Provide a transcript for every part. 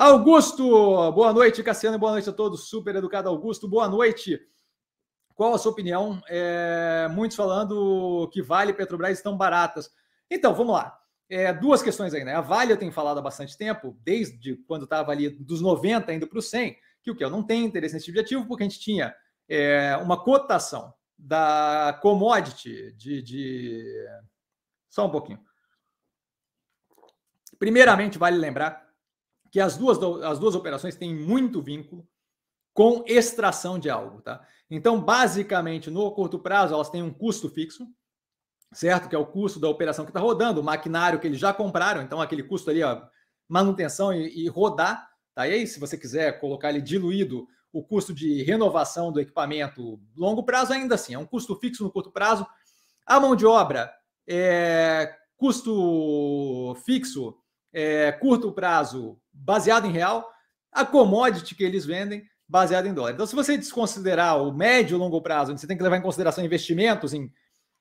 Augusto, boa noite, Cassiano, boa noite a todos. Super educado, Augusto, boa noite. Qual a sua opinião? É, muitos falando que Vale e Petrobras estão baratas. Então, vamos lá. É, duas questões aí, né? A Vale eu tenho falado há bastante tempo, desde quando estava ali dos 90 indo para o 100, que o que? Eu não tenho interesse nesse tipo de ativo, porque a gente tinha é, uma cotação da commodity de, de. Só um pouquinho. Primeiramente, vale lembrar que as duas, as duas operações têm muito vínculo com extração de algo, tá? Então, basicamente, no curto prazo, elas têm um custo fixo, certo? Que é o custo da operação que está rodando, o maquinário que eles já compraram, então aquele custo ali, ó, manutenção e, e rodar, tá? E aí, se você quiser colocar ele diluído o custo de renovação do equipamento longo prazo, ainda assim, é um custo fixo no curto prazo. A mão de obra, é, custo fixo, é, curto prazo baseado em real, a commodity que eles vendem baseado em dólar. Então, se você desconsiderar o médio e longo prazo, você tem que levar em consideração investimentos em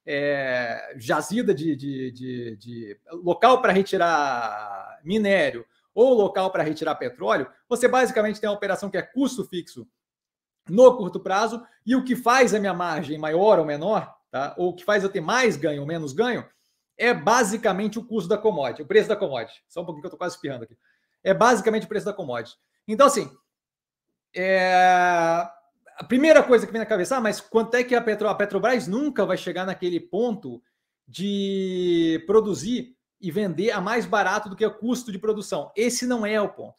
é, jazida de, de, de, de local para retirar minério ou local para retirar petróleo, você basicamente tem uma operação que é custo fixo no curto prazo e o que faz a minha margem maior ou menor, tá? ou o que faz eu ter mais ganho ou menos ganho, é basicamente o custo da commodity, o preço da commodity. Só um pouquinho que eu estou quase espirrando aqui. É basicamente o preço da commodity. Então, assim, é... a primeira coisa que vem na cabeça, ah, mas quanto é que a, Petro... a Petrobras nunca vai chegar naquele ponto de produzir e vender a mais barato do que o custo de produção? Esse não é o ponto.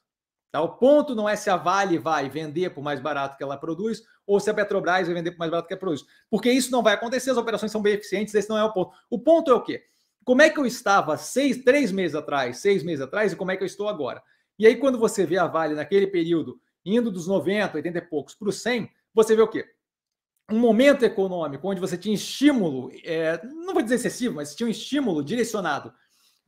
Tá? O ponto não é se a Vale vai vender por mais barato que ela produz ou se a Petrobras vai vender por mais barato que ela produz. Porque isso não vai acontecer, as operações são bem eficientes, esse não é o ponto. O ponto é o quê? como é que eu estava seis, três meses atrás, seis meses atrás, e como é que eu estou agora. E aí, quando você vê a Vale naquele período, indo dos 90, 80 e poucos para o 100, você vê o quê? Um momento econômico onde você tinha estímulo, é, não vou dizer excessivo, mas tinha um estímulo direcionado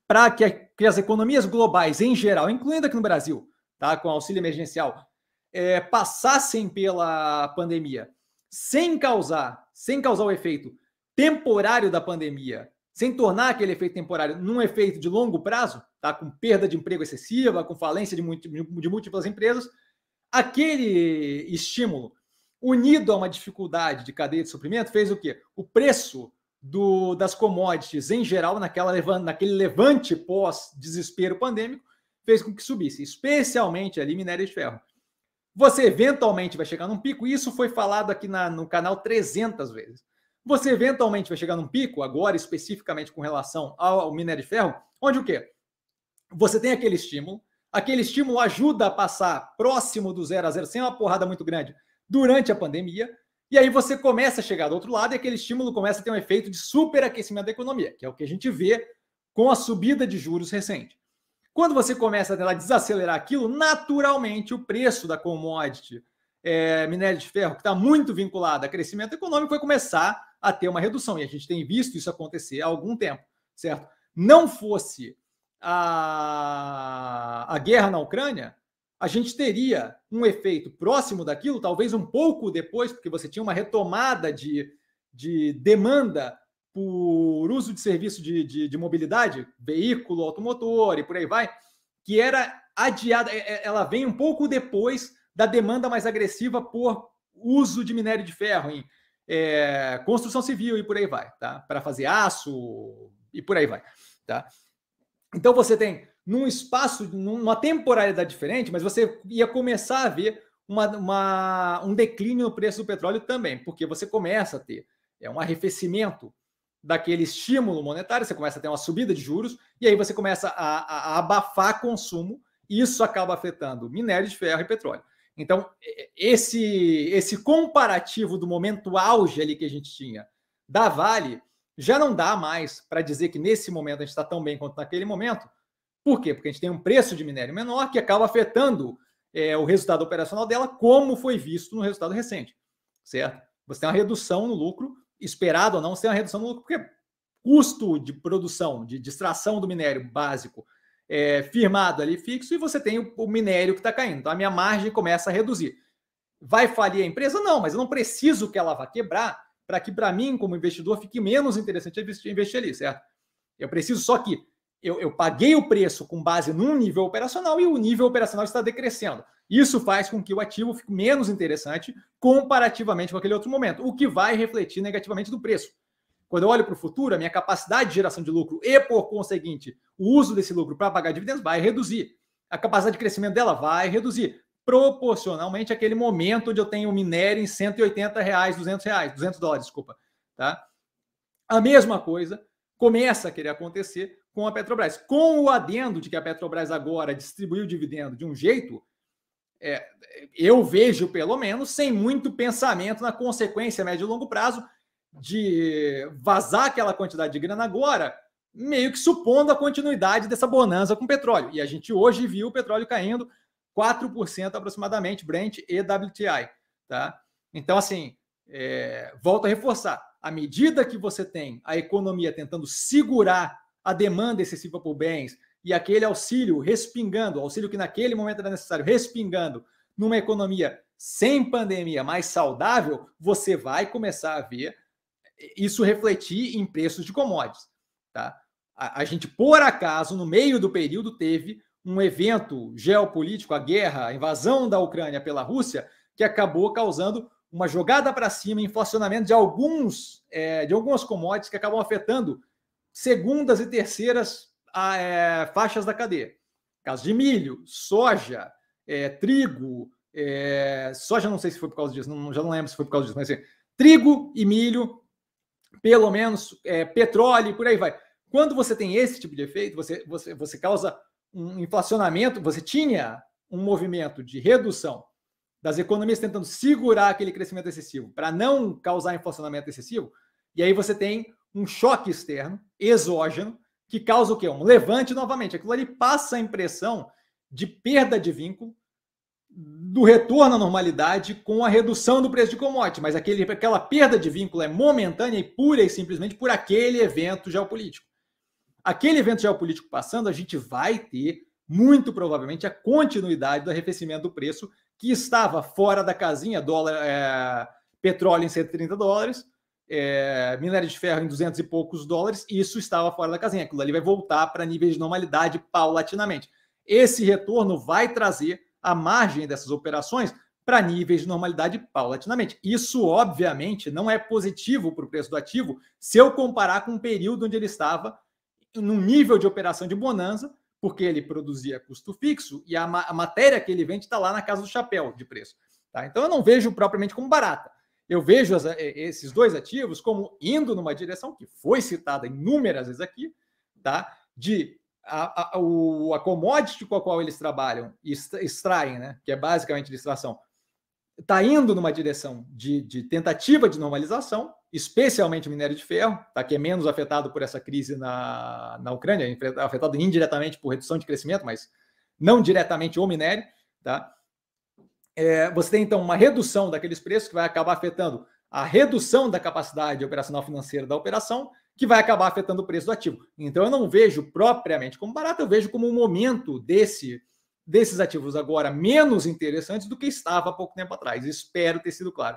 para que, que, as economias globais em geral, incluindo aqui no Brasil, tá, com auxílio emergencial, é, passassem pela pandemia sem causar, sem causar o efeito temporário da pandemia sem tornar aquele efeito temporário num efeito de longo prazo, tá? com perda de emprego excessiva, com falência de, de múltiplas empresas, aquele estímulo unido a uma dificuldade de cadeia de suprimento fez o quê? O preço do, das commodities em geral, naquela, naquele levante pós-desespero pandêmico, fez com que subisse, especialmente ali minério de ferro. Você eventualmente vai chegar num pico, e isso foi falado aqui na, no canal 300 vezes. Você eventualmente vai chegar num pico, agora especificamente com relação ao minério de ferro, onde o quê? Você tem aquele estímulo, aquele estímulo ajuda a passar próximo do zero a zero, sem uma porrada muito grande, durante a pandemia, e aí você começa a chegar do outro lado e aquele estímulo começa a ter um efeito de superaquecimento da economia, que é o que a gente vê com a subida de juros recente. Quando você começa a desacelerar aquilo, naturalmente o preço da commodity é, minério de ferro, que está muito vinculado a crescimento econômico, vai começar a ter uma redução. E a gente tem visto isso acontecer há algum tempo, certo? Não fosse a, a guerra na Ucrânia, a gente teria um efeito próximo daquilo, talvez um pouco depois, porque você tinha uma retomada de, de demanda por uso de serviço de, de, de mobilidade, veículo, automotor e por aí vai, que era adiada, é, é, ela vem um pouco depois da demanda mais agressiva por uso de minério de ferro em é, construção civil e por aí vai, tá? Para fazer aço e por aí vai, tá? Então você tem num espaço, numa temporalidade diferente, mas você ia começar a ver uma, uma, um declínio no preço do petróleo também, porque você começa a ter é, um arrefecimento daquele estímulo monetário, você começa a ter uma subida de juros, e aí você começa a, a, a abafar consumo, e isso acaba afetando minério de ferro e petróleo. Então, esse, esse comparativo do momento auge ali que a gente tinha da Vale já não dá mais para dizer que nesse momento a gente está tão bem quanto naquele momento. Por quê? Porque a gente tem um preço de minério menor que acaba afetando é, o resultado operacional dela, como foi visto no resultado recente, certo? Você tem uma redução no lucro, esperado ou não, você tem uma redução no lucro, porque custo de produção, de extração do minério básico é, firmado ali fixo e você tem o, minério que está caindo. Então a minha margem começa a reduzir. Vai falir a empresa? Não, mas eu não preciso que ela vá quebrar para que para mim, como investidor, fique menos interessante é investir, investir ali, certo? Eu preciso só que eu, eu paguei o preço com base num nível operacional e o nível operacional está decrescendo. Isso faz com que o ativo fique menos interessante comparativamente com aquele outro momento, o que vai refletir negativamente no preço. Quando eu olho para o futuro, a minha capacidade de geração de lucro e, por conseguinte, o uso desse lucro para pagar dividendos vai reduzir. A capacidade de crescimento dela vai reduzir proporcionalmente àquele momento onde eu tenho minério em 180 reais, 200 reais, 200 dólares, desculpa. Tá? A mesma coisa começa a querer acontecer com a Petrobras. Com o adendo de que a Petrobras agora distribuiu dividendo de um jeito, é, eu vejo, pelo menos, sem muito pensamento na consequência médio e longo prazo de vazar aquela quantidade de grana agora, meio que supondo a continuidade dessa bonança com petróleo. E a gente hoje viu o petróleo caindo 4% aproximadamente, Brent e WTI. Tá? Então, assim, é, volto a reforçar: à medida que você tem a economia tentando segurar a demanda excessiva por bens e aquele auxílio respingando, auxílio que naquele momento era necessário, respingando numa economia sem pandemia mais saudável, você vai começar a ver isso refletir em preços de commodities. Tá? A, a, gente, por acaso, no meio do período, teve um evento geopolítico, a guerra, a invasão da Ucrânia pela Rússia, que acabou causando uma jogada para cima, inflacionamento de alguns é, de algumas commodities que acabam afetando segundas e terceiras a, é, faixas da cadeia. Caso de milho, soja, é, trigo, é, soja não sei se foi por causa disso, não, já não lembro se foi por causa disso, mas assim, trigo e milho pelo menos é, petróleo e por aí vai. Quando você tem esse tipo de efeito, você, você, você causa um inflacionamento, você tinha um movimento de redução das economias tentando segurar aquele crescimento excessivo para não causar inflacionamento excessivo, e aí você tem um choque externo, exógeno, que causa o quê? Um levante novamente. Aquilo ali passa a impressão de perda de vínculo, do retorno à normalidade com a redução do preço de commodity, mas aquele, aquela perda de vínculo é momentânea e pura e simplesmente por aquele evento geopolítico. Aquele evento geopolítico passando, a gente vai ter, muito provavelmente, a continuidade do arrefecimento do preço que estava fora da casinha, dólar, é, petróleo em 130 dólares, é, minério de ferro em 200 e poucos dólares, isso estava fora da casinha. Aquilo ali vai voltar para níveis de normalidade paulatinamente. Esse retorno vai trazer a margem dessas operações para níveis de normalidade paulatinamente. Isso, obviamente, não é positivo para o preço do ativo se eu comparar com o um período onde ele estava num nível de operação de bonança, porque ele produzia custo fixo e a, ma a matéria que ele vende está lá na casa do chapéu de preço. Tá? Então, eu não vejo propriamente como barata. Eu vejo as, eh, esses dois ativos como indo numa direção que foi citada inúmeras vezes aqui, tá? de a, a, o, a commodity com a qual eles trabalham e extraem, né, que é basicamente distração, está indo numa direção de, de, tentativa de normalização, especialmente o minério de ferro, tá, que é menos afetado por essa crise na, na Ucrânia, é afetado indiretamente por redução de crescimento, mas não diretamente o minério. Tá? É, você tem então uma redução daqueles preços que vai acabar afetando a redução da capacidade operacional financeira da operação que vai acabar afetando o preço do ativo. Então eu não vejo propriamente como barato, eu vejo como um momento desse desses ativos agora menos interessantes do que estava há pouco tempo atrás. Espero ter sido claro.